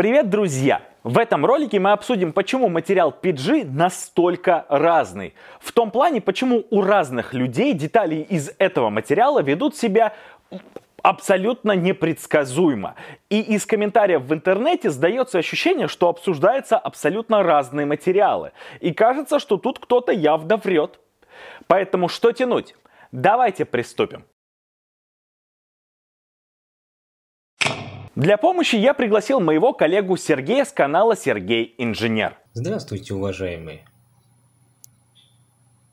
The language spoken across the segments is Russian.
Привет, друзья! В этом ролике мы обсудим, почему материал PG настолько разный. В том плане, почему у разных людей детали из этого материала ведут себя абсолютно непредсказуемо. И из комментариев в интернете сдается ощущение, что обсуждаются абсолютно разные материалы. И кажется, что тут кто-то явно врет. Поэтому что тянуть? Давайте приступим. Для помощи я пригласил моего коллегу Сергея с канала Сергей Инженер. Здравствуйте, уважаемые.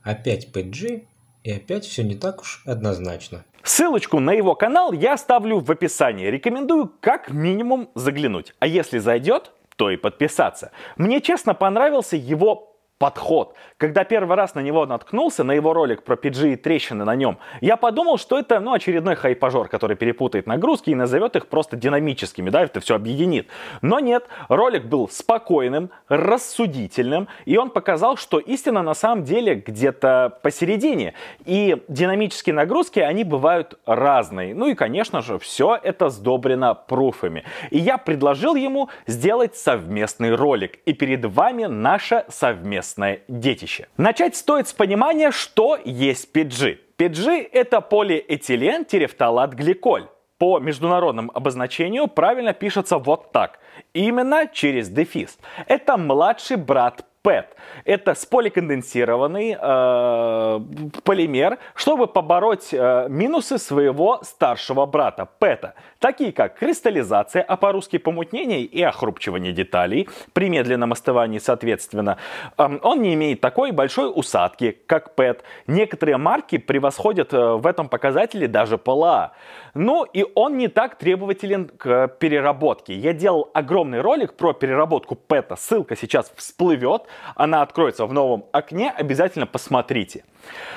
Опять PG и опять все не так уж однозначно. Ссылочку на его канал я оставлю в описании. Рекомендую как минимум заглянуть. А если зайдет, то и подписаться. Мне честно понравился его подход. Когда первый раз на него наткнулся, на его ролик про PG и трещины на нем, я подумал, что это ну, очередной хайпажор, который перепутает нагрузки и назовет их просто динамическими, да, это все объединит. Но нет, ролик был спокойным, рассудительным, и он показал, что истина на самом деле где-то посередине. И динамические нагрузки, они бывают разные. Ну и, конечно же, все это сдобрено пруфами. И я предложил ему сделать совместный ролик. И перед вами наша совместная интересное детище. Начать стоит с понимания, что есть PG. PG – это полиэтилен терефталат гликоль. По международному обозначению правильно пишется вот так, именно через дефис. Это младший брат PET. Это споликонденсированный э, полимер, чтобы побороть э, минусы своего старшего брата ПЭТа, такие как кристаллизация, а по-русски помутнение и охрупчивание деталей при медленном остывании, соответственно. Э, он не имеет такой большой усадки, как ПЭТ. Некоторые марки превосходят э, в этом показателе даже ПЛА. Ну и он не так требователен к э, переработке. Я делал огромный ролик про переработку ПЭТа, ссылка сейчас всплывет. Она откроется в новом окне, обязательно посмотрите.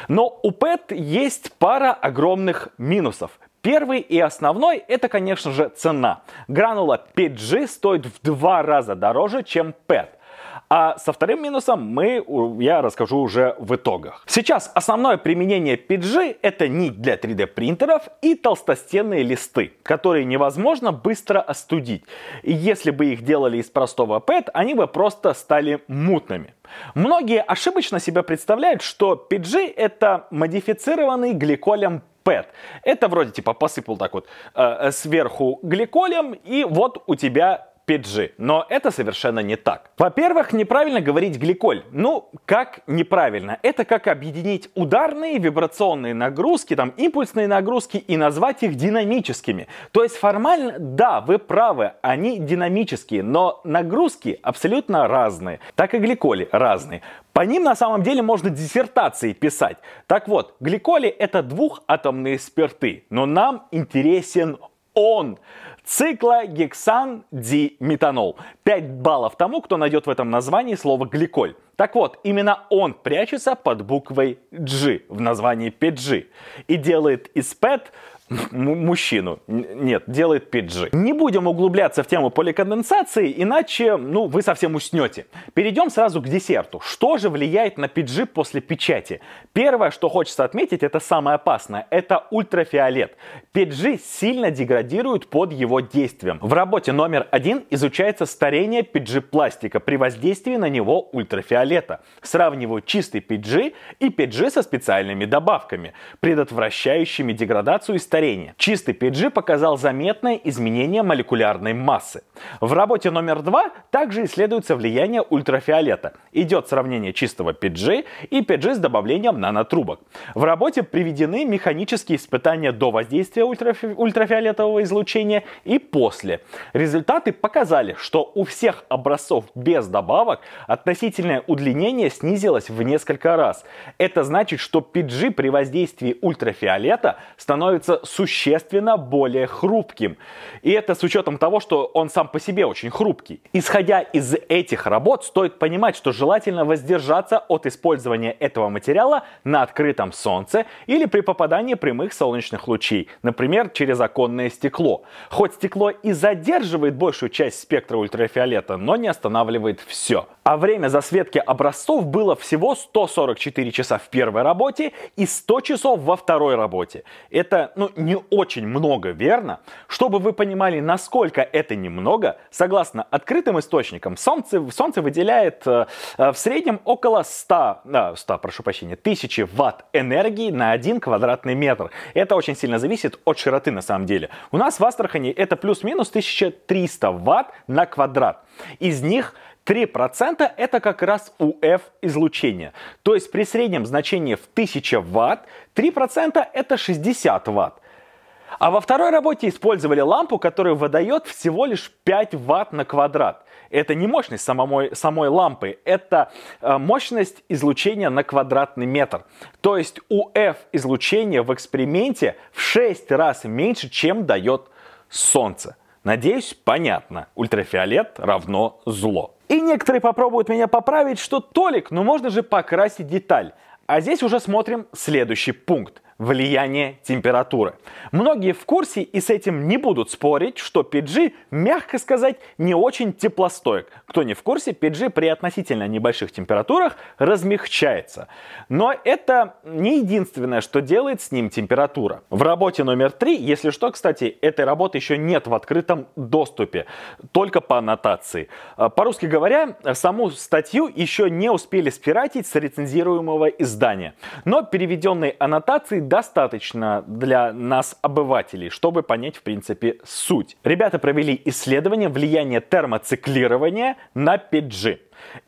Но у PET есть пара огромных минусов. Первый и основной – это, конечно же, цена. Гранула 5G стоит в два раза дороже, чем PET. А со вторым минусом мы, я расскажу уже в итогах. Сейчас основное применение PG это нить для 3D принтеров и толстостенные листы, которые невозможно быстро остудить. И если бы их делали из простого PET, они бы просто стали мутными. Многие ошибочно себя представляют, что PG это модифицированный гликолем PET. Это вроде типа посыпал так вот э, э сверху гликолем и вот у тебя PG. Но это совершенно не так. Во-первых, неправильно говорить гликоль. Ну, как неправильно? Это как объединить ударные вибрационные нагрузки, там, импульсные нагрузки и назвать их динамическими. То есть формально, да, вы правы, они динамические, но нагрузки абсолютно разные. Так и гликоли разные. По ним на самом деле можно диссертации писать. Так вот, гликоли это двухатомные спирты, но нам интересен он цикла гексан диметанол. 5 баллов тому, кто найдет в этом названии слово гликоль. Так вот, именно он прячется под буквой G в названии PG и делает из PET мужчину. Нет, делает пиджи Не будем углубляться в тему поликонденсации, иначе, ну, вы совсем уснете. Перейдем сразу к десерту. Что же влияет на PG после печати? Первое, что хочется отметить, это самое опасное. Это ультрафиолет. пиджи сильно деградируют под его действием. В работе номер один изучается старение PG пластика при воздействии на него ультрафиолета. Сравнивают чистый пиджи и пиджи со специальными добавками, предотвращающими деградацию и старение ускорения. Чистый PG показал заметное изменение молекулярной массы. В работе номер два также исследуется влияние ультрафиолета. Идет сравнение чистого PG и PG с добавлением нанотрубок. В работе приведены механические испытания до воздействия ультрафи- ультрафиолетового излучения и после. Результаты показали, что у всех образцов без добавок относительное удлинение снизилось в несколько раз. Это значит, что PG при воздействии ультрафиолета становится существенно более хрупким. И это с учетом того, что он сам по себе очень хрупкий. Исходя из этих работ, стоит понимать, что желательно воздержаться от использования этого материала на открытом солнце или при попадании прямых солнечных лучей, например, через оконное стекло. Хоть стекло и задерживает большую часть спектра ультрафиолета, но не останавливает все. А время засветки образцов было всего 144 часа в первой работе и 100 часов во второй работе. Это ну, не очень много верно. Чтобы вы понимали, насколько это немного, согласно открытым источникам, Солнце, солнце выделяет э, э в среднем около 100, э, 100, прошу прощения, 1000 ватт энергии на 1 квадратный метр. Это очень сильно зависит от широты на самом деле. У нас в Астрахани это плюс-минус 1300 ватт на квадрат. Из них 3% это как раз УФ излучение. То есть при среднем значении в 1000 ватт 3% это 60 ватт. А во второй работе использовали лампу, которая выдает всего лишь 5 ватт на квадрат. Это не мощность самой, самой лампы, это э, мощность излучения на квадратный метр. То есть УФ излучение в эксперименте в 6 раз меньше, чем дает солнце. Надеюсь, понятно. Ультрафиолет равно зло. И некоторые попробуют меня поправить, что Толик, ну можно же покрасить деталь. А здесь уже смотрим следующий пункт влияние температуры. Многие в курсе и с этим не будут спорить, что PG, мягко сказать, не очень теплостойк. Кто не в курсе, PG при относительно небольших температурах размягчается. Но это не единственное, что делает с ним температура. В работе номер три, если что, кстати, этой работы еще нет в открытом доступе, только по аннотации. А, по-русски говоря, саму статью еще не успели спиратить с рецензируемого издания. Но переведенные аннотации достаточно для нас, обывателей, чтобы понять, в принципе, суть. Ребята провели исследование влияния термоциклирования на 5G.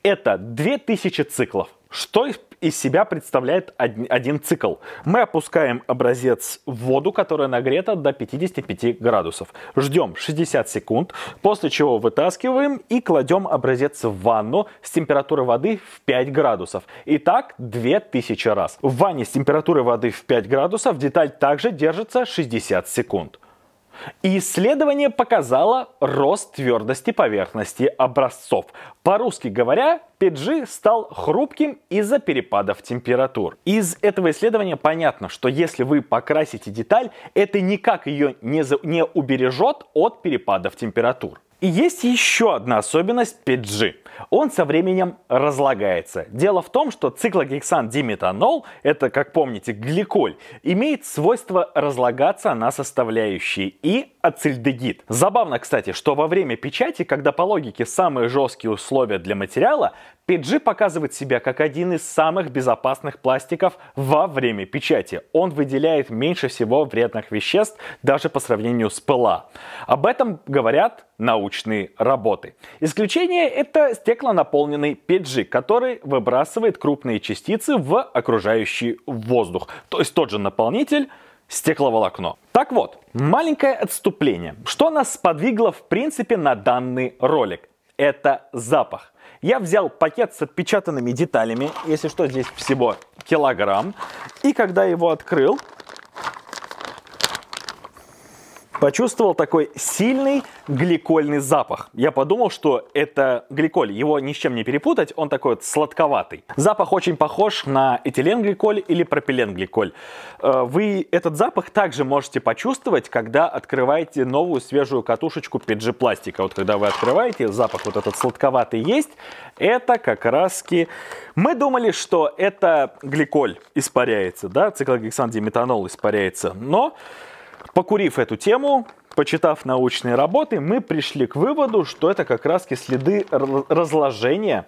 Это 2000 циклов. Что, из себя представляет один, цикл. Мы опускаем образец в воду, которая нагрета до 55 градусов. Ждем 60 секунд, после чего вытаскиваем и кладем образец в ванну с температурой воды в 5 градусов. И так 2000 раз. В ванне с температурой воды в 5 градусов деталь также держится 60 секунд. И исследование показало рост твердости поверхности образцов. По-русски говоря, 5G стал хрупким из-за перепадов температур. Из этого исследования понятно, что если вы покрасите деталь, это никак ее не, за... не убережет от перепадов температур. И есть еще одна особенность 5G. Он со временем разлагается. Дело в том, что циклогексан диметанол, это, как помните, гликоль, имеет свойство разлагаться на составляющие и ацельдегид. Забавно, кстати, что во время печати, когда по логике самые жесткие условия для материала, PG показывает себя как один из самых безопасных пластиков во время печати. Он выделяет меньше всего вредных веществ даже по сравнению с ПЛА. Об этом говорят научные работы. Исключение – это стеклонаполненный PG, который выбрасывает крупные частицы в окружающий воздух. То есть тот же наполнитель, стекловолокно. Так вот, маленькое отступление. Что нас подвигло в принципе на данный ролик? Это запах. Я взял пакет с отпечатанными деталями, если что, здесь всего килограмм. И когда его открыл, почувствовал такой сильный гликольный запах. Я подумал, что это гликоль, его ни с чем не перепутать, он такой вот сладковатый. Запах очень похож на этиленгликоль или пропиленгликоль. Э, вы этот запах также можете почувствовать, когда открываете новую свежую катушечку PG пластика. Вот когда вы открываете, запах вот этот сладковатый есть, это как раз-таки... Мы думали, что это гликоль испаряется, да, циклогександиметанол испаряется, но... Покурив эту тему, почитав научные работы, мы пришли к выводу, что это как раз следы разложения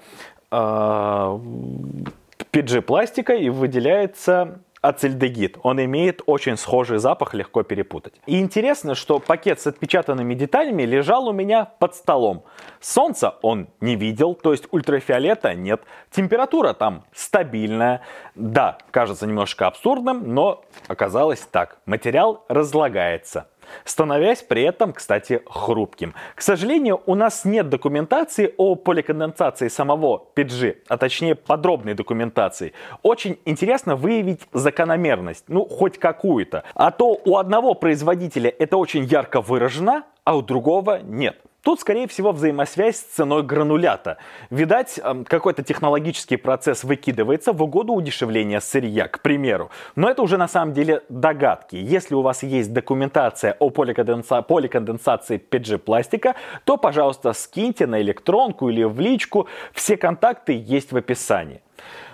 PG-пластика а, и выделяется ацельдегид. Он имеет очень схожий запах, легко перепутать. И интересно, что пакет с отпечатанными деталями лежал у меня под столом. Солнца он не видел, то есть ультрафиолета нет. Температура там стабильная. Да, кажется немножко абсурдным, но оказалось так. Материал разлагается становясь при этом, кстати, хрупким. К сожалению, у нас нет документации о поликонденсации самого PG, а точнее подробной документации. Очень интересно выявить закономерность, ну хоть какую-то. А то у одного производителя это очень ярко выражено, а у другого нет. Тут, скорее всего, взаимосвязь с ценой гранулята. Видать, эм, какой-то технологический процесс выкидывается в угоду удешевления сырья, к примеру. Но это уже на самом деле догадки. Если у вас есть документация о поликонденса... поликонденсации PG-пластика, то, пожалуйста, скиньте на электронку или в личку. Все контакты есть в описании.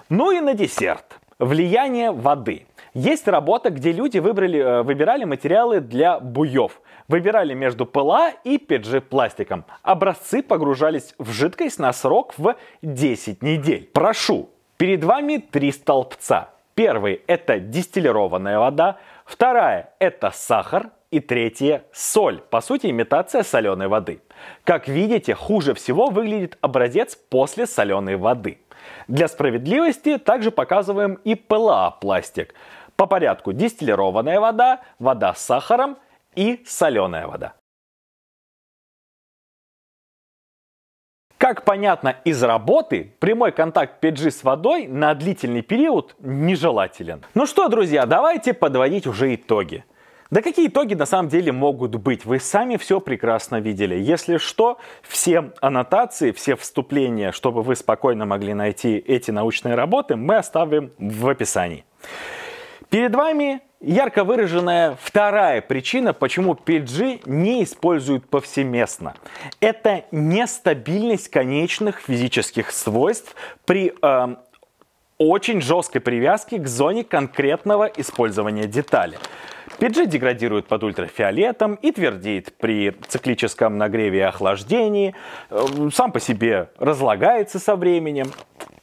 Ну и на десерт. Влияние воды. Есть работа, где люди выбрали, э, выбирали материалы для буев. Выбирали между ПЛА и PG-пластиком. Образцы погружались в жидкость на срок в 10 недель. Прошу, перед вами три столбца. Первый – это дистиллированная вода, вторая – это сахар, и третье – соль, по сути имитация соленой воды. Как видите, хуже всего выглядит образец после соленой воды. Для справедливости также показываем и ПЛА-пластик. По порядку дистиллированная вода, вода с сахаром и соленая вода. Как понятно из работы, прямой контакт PG с водой на длительный период нежелателен. Ну что, друзья, давайте подводить уже итоги. Да какие итоги на самом деле могут быть? Вы сами все прекрасно видели. Если что, все аннотации, все вступления, чтобы вы спокойно могли найти эти научные работы, мы оставим в описании. Перед вами ярко выраженная вторая причина, почему PLG не используют повсеместно. Это нестабильность конечных физических свойств при э, очень жесткой привязке к зоне конкретного использования детали. PG деградирует под ультрафиолетом и твердит при циклическом нагреве и охлаждении, эм, сам по себе разлагается со временем.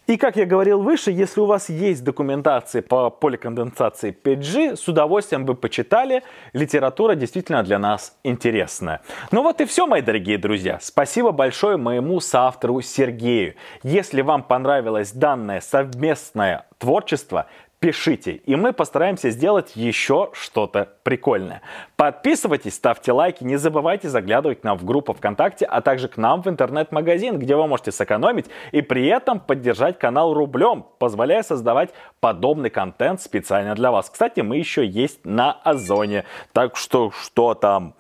И как я говорил выше, если у вас есть документации по поликонденсации 5G, с удовольствием бы почитали. Литература действительно для нас интересная. Ну вот и все, мои дорогие друзья. Спасибо большое моему соавтору Сергею. Если вам понравилось данное совместное творчество, пишите, и мы постараемся сделать еще что-то прикольное. Подписывайтесь, ставьте лайки, не забывайте заглядывать к нам в группу ВКонтакте, а также к нам в интернет-магазин, где вы можете сэкономить и при этом поддержать канал рублем, позволяя создавать подобный контент специально для вас. Кстати, мы еще есть на Озоне, так что что там?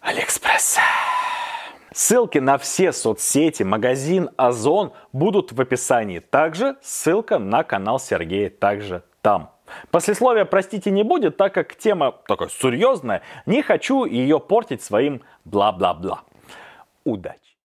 Алиэкспресс. Ссылки на все соцсети, магазин Озон будут в описании. Также ссылка на канал Сергея также там. Послесловия, простите, не будет, так как тема такая серьезная. Не хочу ее портить своим бла-бла-бла. Удачи!